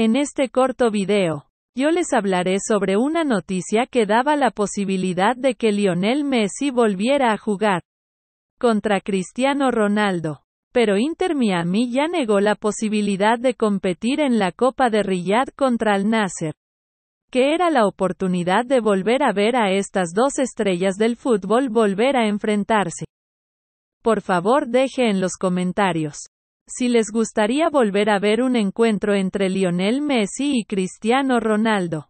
En este corto video, yo les hablaré sobre una noticia que daba la posibilidad de que Lionel Messi volviera a jugar contra Cristiano Ronaldo. Pero Inter Miami ya negó la posibilidad de competir en la Copa de Riyadh contra el Nasser, que era la oportunidad de volver a ver a estas dos estrellas del fútbol volver a enfrentarse. Por favor deje en los comentarios si les gustaría volver a ver un encuentro entre Lionel Messi y Cristiano Ronaldo.